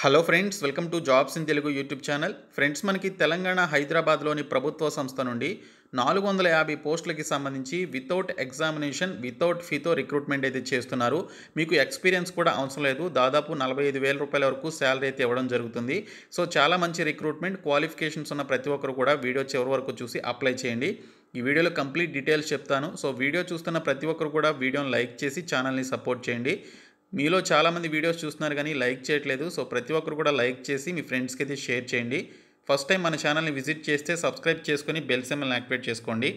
hello friends welcome to jobs in Telugu YouTube channel friends మనకి తెలంగాణ హైదరాబాద్లోని ప్రభుత్వ సంస్థ నుండి నాలుగు వందల యాభై పోస్టులకి సంబంధించి వితౌట్ ఎగ్జామినేషన్ వితౌట్ ఫీతో రిక్రూట్మెంట్ అయితే చేస్తున్నారు మీకు ఎక్స్పీరియన్స్ కూడా అవసరం లేదు దాదాపు నలభై ఐదు వేల రూపాయల వరకు శాలరీ అయితే ఇవ్వడం జరుగుతుంది సో చాలా మంచి రిక్రూట్మెంట్ క్వాలిఫికేషన్స్ ఉన్న ప్రతి ఒక్కరు కూడా వీడియో చివరి వరకు చూసి అప్లై చేయండి ఈ వీడియోలో కంప్లీట్ డీటెయిల్స్ చెప్తాను సో వీడియో చూస్తున్న ప్రతి ఒక్కరు కూడా వీడియోని లైక్ చేసి ఛానల్ని సపోర్ట్ చేయండి మీలో చాలామంది వీడియోస్ చూస్తున్నారు కానీ లైక్ చేయట్లేదు సో ప్రతి ఒక్కరు కూడా లైక్ చేసి మీ ఫ్రెండ్స్కి అయితే షేర్ చేయండి ఫస్ట్ టైం మన ఛానల్ని విజిట్ చేస్తే సబ్స్క్రైబ్ చేసుకొని బెల్ సెమ్మల్ని యాక్టివేట్ చేసుకోండి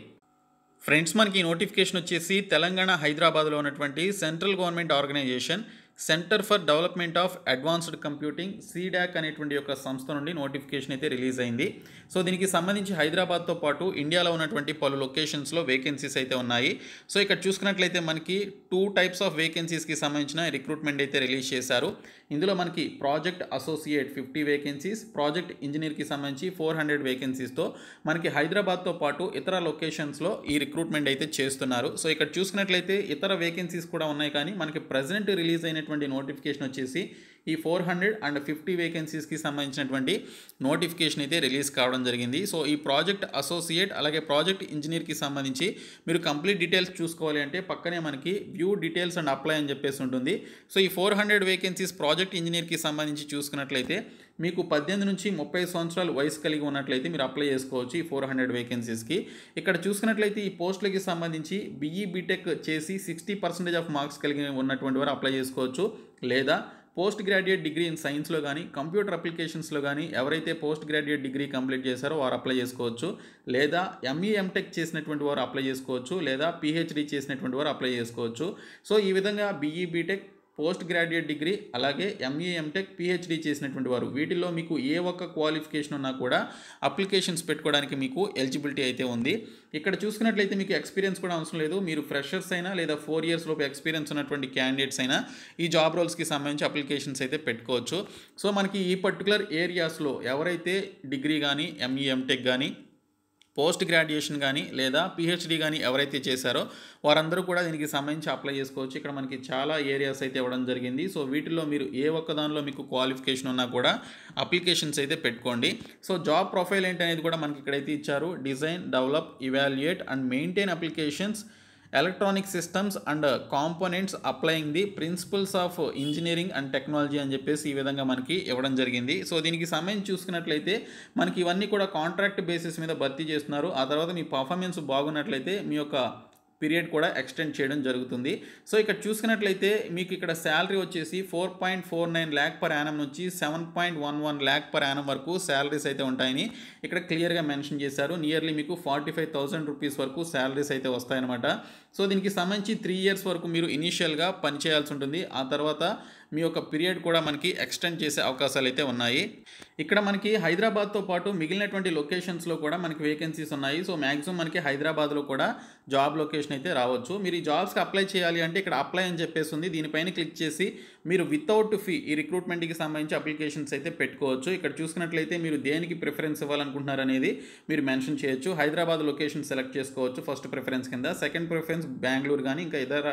ఫ్రెండ్స్ మనకి నోటిఫికేషన్ వచ్చేసి తెలంగాణ హైదరాబాద్లో ఉన్నటువంటి central government organization centre for development of advanced computing CDAC అనేటువంటి యొక్క సంస్థ నుండి నోటిఫికేషన్ అయితే రిలీజ్ అయింది సో దీనికి సంబంధించి హైదరాబాద్తో పాటు ఇండియాలో ఉన్నటువంటి పలు లొకేషన్స్లో వేకెన్సీస్ అయితే ఉన్నాయి సో ఇక్కడ చూసుకున్నట్లయితే మనకి టూ టైప్స్ ఆఫ్ వేకెన్సీస్కి సంబంధించిన రిక్రూట్మెంట్ అయితే రిలీజ్ చేశారు ఇందులో మనకి project associate fifty vacancies project ఇంజనీర్కి సంబంధించి ఫోర్ హండ్రెడ్ వేకెన్సీస్తో మనకి హైదరాబాద్తో పాటు ఇతర లొకేషన్స్లో ఈ రిక్రూట్మెంట్ అయితే చేస్తున్నారు సో ఇక్కడ చూసుకున్నట్లయితే ఇతర వేకెన్సీస్ కూడా ఉన్నాయి కానీ మనకి ప్రజెంట్ రిలీజ్ అయినటువంటి నోటిఫికేషన్ వచ్చేసి ఈ ఫోర్ హండ్రెడ్ అండ్ ఫిఫ్టీ వేకెన్సీస్కి సంబంధించినటువంటి నోటిఫికేషన్ అయితే రిలీజ్ కావడం జరిగింది సో ఈ ప్రాజెక్ట్ అసోసియేట్ అలాగే ప్రాజెక్ట్ ఇంజనీర్కి సంబంధించి మీరు కంప్లీట్ డీటెయిల్స్ చూసుకోవాలి అంటే పక్కనే మనకి వ్యూ డీటెయిల్స్ అండ్ అప్లై అని చెప్పేసి ఉంటుంది సో ఈ four hundred vacancies project project ఇంజనీర్కి సంబంధించి చూసుకున్నట్లయితే మీకు పద్దెనిమిది నుంచి ముప్పై సంవత్సరాలు వయసు కలిగి ఉన్నట్లయితే మీరు అప్లై చేసుకోవచ్చు ఈ ఫోర్ హండ్రెడ్ వేకెన్సీస్కి ఇక్కడ చూసుకున్నట్లయితే ఈ పోస్టులకి సంబంధించి బిఈ బీటెక్ చేసి సిక్స్టీ పర్సెంటేజ్ ఆఫ్ మార్క్స్ కలిగి ఉన్నటువంటి వారు అప్లై చేసుకోవచ్చు లేదా పోస్ట్ గ్రాడ్యుయేట్ డిగ్రీ ఇన్ సైన్స్లో కానీ కంప్యూటర్ అప్లికేషన్స్లో కానీ ఎవరైతే పోస్ట్ గ్రాడ్యుయేట్ డిగ్రీ కంప్లీట్ చేశారో వారు అప్లై చేసుకోవచ్చు లేదా ఎంఈఎంటెక్ చేసినటువంటి వారు అప్లై చేసుకోవచ్చు లేదా పిహెచ్డి చేసినటువంటి వారు అప్లై చేసుకోవచ్చు సో ఈ విధంగా BE B Tech post graduate degree అలాగే ఎంఈ ఎంటెక్ పిహెచ్డి చేసినటువంటి వారు వీటిల్లో మీకు ఏ ఒక్క క్వాలిఫికేషన్ ఉన్నా కూడా అప్లికేషన్స్ పెట్టుకోవడానికి మీకు ఎలిజిబిలిటీ అయితే ఉంది ఇక్కడ చూసుకున్నట్లయితే మీకు ఎక్స్పీరియన్స్ కూడా అవసరం లేదు మీరు ఫ్రెషర్స్ అయినా లేదా ఫోర్ ఇయర్స్ లోపు ఎక్స్పీరియన్స్ ఉన్నటువంటి క్యాండిడేట్స్ అయినా ఈ జాబ్ రోల్స్కి సంబంధించి అప్లికేషన్స్ అయితే పెట్టుకోవచ్చు సో మనకి ఈ పర్టికులర్ ఏరియాస్లో ఎవరైతే డిగ్రీ కానీ ఎంఈఎంటెక్ కానీ పోస్ట్ గ్రాడ్యుయేషన్ కానీ లేదా పిహెచ్డి కానీ ఎవరైతే చేశారో వారందరూ కూడా దీనికి సంబంధించి అప్లై చేసుకోవచ్చు ఇక్కడ మనకి చాలా ఏరియాస్ అయితే ఇవ్వడం జరిగింది సో వీటిలో మీరు ఏ ఒక్క దానిలో మీకు క్వాలిఫికేషన్ ఉన్నా కూడా అప్లికేషన్స్ అయితే పెట్టుకోండి సో జాబ్ ప్రొఫైల్ ఏంటి అనేది కూడా మనకి ఇక్కడైతే ఇచ్చారు design develop evaluate and maintain applications electronic systems and components applying the principles of engineering and technology అని చెప్పేసి ఈ విధంగా మనకి ఇవ్వడం జరిగింది సో దీనికి సమయం చూసుకున్నట్లయితే మనకి ఇవన్నీ కూడా కాంట్రాక్ట్ బేసిస్ మీద భర్తీ చేస్తున్నారు ఆ తర్వాత మీ పర్ఫార్మెన్స్ బాగున్నట్లయితే మీ యొక్క పీరియడ్ కూడా ఎక్స్టెండ్ చేయడం జరుగుతుంది సో ఇక్కడ చూసుకున్నట్లయితే మీకు ఇక్కడ శాలరీ వచ్చేసి four point four nine lakh per annum నుంచి seven point one one lakh per annum వరకు శాలరీస్ అయితే ఉంటాయని ఇక్కడ క్లియర్గా మెన్షన్ చేశారు నియర్లీ మీకు ఫార్టీ ఫైవ్ థౌసండ్ రూపీస్ వరకు శాలరీస్ అయితే వస్తాయన్నమాట సో దీనికి సంబంధించి త్రీ ఇయర్స్ వరకు మీరు ఇనీషియల్గా పనిచేయాల్సి ఉంటుంది ఆ తర్వాత మీ యొక్క పీరియడ్ కూడా మనకి ఎక్స్టెండ్ చేసే అవకాశాలు అయితే ఉన్నాయి ఇక్కడ మనకి హైదరాబాద్తో పాటు మిగిలినటువంటి లొకేషన్స్లో కూడా మనకి వేకెన్సీస్ ఉన్నాయి సో మ్యాక్సిమం మనకి హైదరాబాద్లో కూడా జాబ్ లొకేషన్ అయితే రావచ్చు మీరు ఈ జాబ్స్కి అప్లై చేయాలి అంటే ఇక్కడ అప్లై అని చెప్పేసి ఉంది దీనిపైన క్లిక్ చేసి మీరు వితౌట్ ఫీ ఈ రిక్రూట్మెంట్కి సంబంధించి అప్లికేషన్స్ అయితే పెట్టుకోవచ్చు ఇక్కడ చూసుకున్నట్లయితే మీరు దేనికి ప్రిఫరెన్స్ ఇవ్వాలనుకుంటున్నారు అనేది మీరు మెన్షన్ చేయొచ్చు హైదరాబాద్ లొకేషన్ సెలెక్ట్ చేసుకోవచ్చు ఫస్ట్ ప్రిఫరెన్స్ కింద సెకండ్ ప్రిఫరెన్స్ బెంగళూరు కానీ ఇంకా ఇతర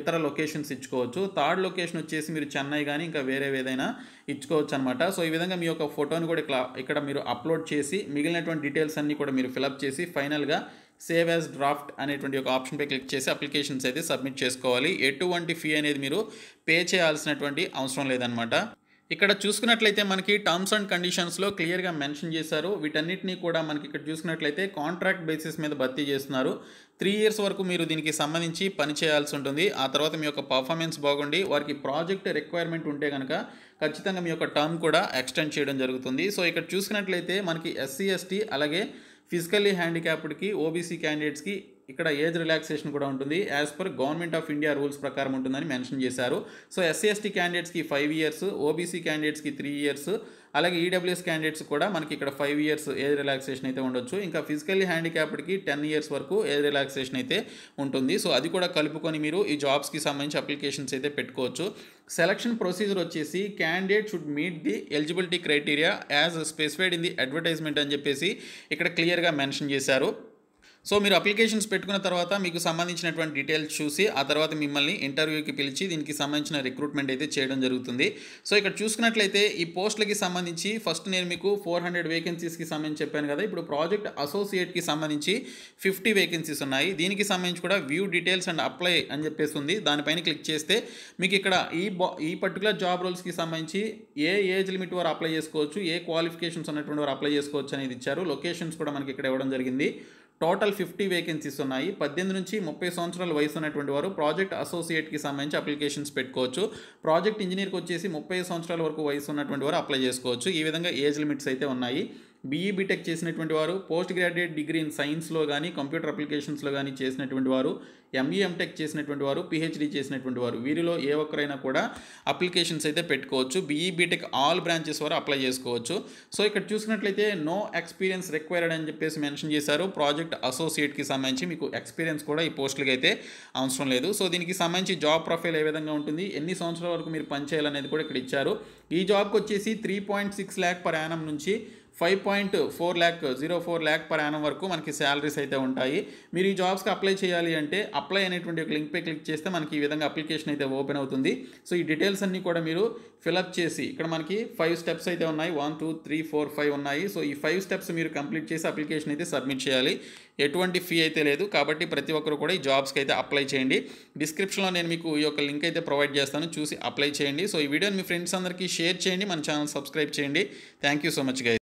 ఇతర లొకేషన్స్ ఇచ్చుకోవచ్చు థర్డ్ లొకేషన్ వచ్చేసి మీరు చెన్నై కానీ ఇంకా వేరే ఏదైనా ఇచ్చుకోవచ్చు అనమాట సో ఈ విధంగా మీ యొక్క ఫోటోని కూడా ఇక్కడ మీరు అప్లోడ్ చేసి మిగిలినటువంటి డీటెయిల్స్ అన్నీ కూడా మీరు ఫిలప్ చేసి ఫైనల్గా సేవ్ యాజ్ డ్రాఫ్ట్ అనేటువంటి ఒక ఆప్షన్పై క్లిక్ చేసి అప్లికేషన్స్ అయితే సబ్మిట్ చేసుకోవాలి ఎటువంటి ఫీ అనేది మీరు పే చేయాల్సినటువంటి అవసరం లేదనమాట ఇక్కడ చూసుకున్నట్లయితే మనకి టర్మ్స్ అండ్ కండిషన్స్లో క్లియర్గా మెన్షన్ చేశారు వీటన్నిటినీ కూడా మనకి ఇక్కడ చూసుకున్నట్లయితే కాంట్రాక్ట్ బేసిస్ మీద భర్తీ చేస్తున్నారు త్రీ ఇయర్స్ వరకు మీరు దీనికి సంబంధించి పని చేయాల్సి ఉంటుంది ఆ తర్వాత మీ యొక్క పర్ఫార్మెన్స్ బాగుండి వారికి ప్రాజెక్ట్ రిక్వైర్మెంట్ ఉంటే కనుక ఖచ్చితంగా మీ యొక్క టర్మ్ కూడా ఎక్స్టెండ్ చేయడం జరుగుతుంది సో ఇక్కడ చూసుకున్నట్లయితే మనకి ఎస్సీ ఎస్టీ అలాగే ఫిజికల్లీ హ్యాండిక్యాప్డ్కి ఓబీసీ క్యాండిడేట్స్కి ఇక్కడ ఏజ్ రిలాక్సేషన్ కూడా ఉంటుంది as per government of India rules ప్రకారం ఉంటుందని మెన్షన్ చేశారు సో ఎస్సీ ఎస్టీ క్యాండిడేట్స్కి ఫైవ్ ఇయర్స్ ఓబీసీ క్యాండిడేట్స్కి త్రీ ఇయర్స్ అలాగే ఈడబ్ల్యూఎస్ e క్యాండిడేట్స్ కూడా మనకి ఇక్కడ ఫైవ్ ఇయర్స్ ఏజ్ రిలాక్సేషన్ అయితే ఉండొచ్చు ఇంకా ఫిజికల్లీ హ్యాండిక్యాప్డ్కి టెన్ ఇయర్స్ వరకు ఏజ్ రిలాక్సేషన్ అయితే ఉంటుంది సో అది కూడా కలుపుకొని మీరు ఈ జాబ్స్కి సంబంధించి అప్లికేషన్స్ అయితే పెట్టుకోవచ్చు సెలక్షన్ ప్రొసీజర్ వచ్చేసి candidate should meet the eligibility criteria as specified in the advertisement అని చెప్పేసి ఇక్కడ క్లియర్గా మెన్షన్ చేశారు సో మీరు అప్లికేషన్స్ పెట్టుకున్న తర్వాత మీకు సంబంధించినటువంటి డీటెయిల్స్ చూసి ఆ తర్వాత మిమ్మల్ని ఇంటర్వ్యూకి పిలిచి దీనికి సంబంధించిన రిక్రూట్మెంట్ అయితే చేయడం జరుగుతుంది సో ఇక్కడ చూసుకున్నట్లయితే ఈ పోస్టులకి సంబంధించి ఫస్ట్ నేను మీకు ఫోర్ హండ్రెడ్ వేకెన్సీస్కి సంబంధించి చెప్పాను కదా ఇప్పుడు ప్రాజెక్ట్ అసోసియేట్కి సంబంధించి ఫిఫ్టీ వేకెన్సీస్ ఉన్నాయి దీనికి సంబంధించి కూడా వ్యూ డీటెయిల్స్ అండ్ అప్లై అని చెప్పేసి ఉంది దానిపైన క్లిక్ చేస్తే మీకు ఇక్కడ ఈ బా ఈ పర్టికులర్ జాబ్ రోల్స్కి సంబంధించి ఏ ఏజ్ లిమిట్ వారు అప్లై చేసుకోవచ్చు ఏ క్వాలిఫికేషన్స్ ఉన్నటువంటి వారు అప్లై చేసుకోవచ్చు అనేది ఇచ్చారు లొకేషన్స్ కూడా మనకి ఇక్కడ ఇవ్వడం జరిగింది టోటల్ ఫిఫ్టీ వేకెన్సీస్ ఉన్నాయి పద్దెనిమిది నుంచి ముప్పై సంవత్సరాల వయసు ఉన్నటువంటి వారు ప్రాజెక్ట్ అసోసియేట్కి సంబంధించి అప్లికేషన్స్ పెట్టుకోవచ్చు ప్రాజెక్ట్ ఇంజనీర్కి వచ్చేసి ముప్పై సంవత్సరాల వరకు వయసు ఉన్నటువంటి వారు అప్లై చేసుకోవచ్చు ఈ విధంగా ఏజ్ లిమిట్స్ అయితే ఉన్నాయి బీఈ బీటెక్ e చేసినటువంటి వారు పోస్ట్ గ్రాడ్యుయేట్ డిగ్రీ ఇన్ సైన్స్లో కానీ కంప్యూటర్ అప్లికేషన్స్లో కానీ చేసినటువంటి వారు ఎంఈఎంటెక్ e చేసినటువంటి వారు పిహెచ్డీ చేసినటువంటి వారు వీరిలో ఏ ఒక్కరైనా కూడా అప్లికేషన్స్ అయితే పెట్టుకోవచ్చు బీఈ బీటెక్ ఆల్ బ్రాంచెస్ వారు అప్లై చేసుకోవచ్చు సో ఇక్కడ చూసినట్లయితే నో ఎక్స్పీరియన్స్ రిక్వైర్డ్ అని చెప్పేసి మెన్షన్ చేశారు ప్రాజెక్ట్ అసోసియేట్కి సంబంధించి మీకు ఎక్స్పీరియన్స్ కూడా ఈ పోస్టులకి అయితే అవసరం లేదు సో దీనికి సంబంధించి జాబ్ ప్రొఫైల్ ఏ విధంగా ఉంటుంది ఎన్ని సంవత్సరాల వరకు మీరు పనిచేయాలనేది కూడా ఇక్కడ ఇచ్చారు ఈ జాబ్కి వచ్చేసి three point six lakh per annum నుంచి five point four lakh zero four lakh per annum వరకు మనకి శాలరీస్ అయితే ఉంటాయి మీరు ఈ జాబ్స్కి అప్లై చేయాలి అంటే అప్లై అనేటువంటి ఒక లింక్పై క్లిక్ చేస్తే మనకి ఈ విధంగా అప్లికేషన్ అయితే ఓపెన్ అవుతుంది సో ఈ డీటెయిల్స్ అన్నీ కూడా మీరు ఫిలప్ చేసి ఇక్కడ మనకి ఫైవ్ స్టెప్స్ అయితే ఉన్నాయి one two three four five ఉన్నాయి సో ఈ ఫైవ్ స్టెప్స్ మీరు కంప్లీట్ చేసి అప్లికేషన్ అయితే సబ్మిట్ చేయాలి ఎటువంటి ఫీ అయితే లేదు కాబట్టి ప్రతి ఒక్కరు కూడా ఈ జాబ్స్కి అయితే అప్లై చేయండి డిస్క్రిప్షన్లో నేను మీకు ఈ యొక్క లింక్ అయితే ప్రొవైడ్ చేస్తాను చూసి అప్లై చేయండి సో ఈ వీడియోని మీ ఫ్రెండ్స్ అందరికీ షేర్ చేయండి మన ఛానల్ సబ్స్క్రైబ్ చేయండి thank you so much guys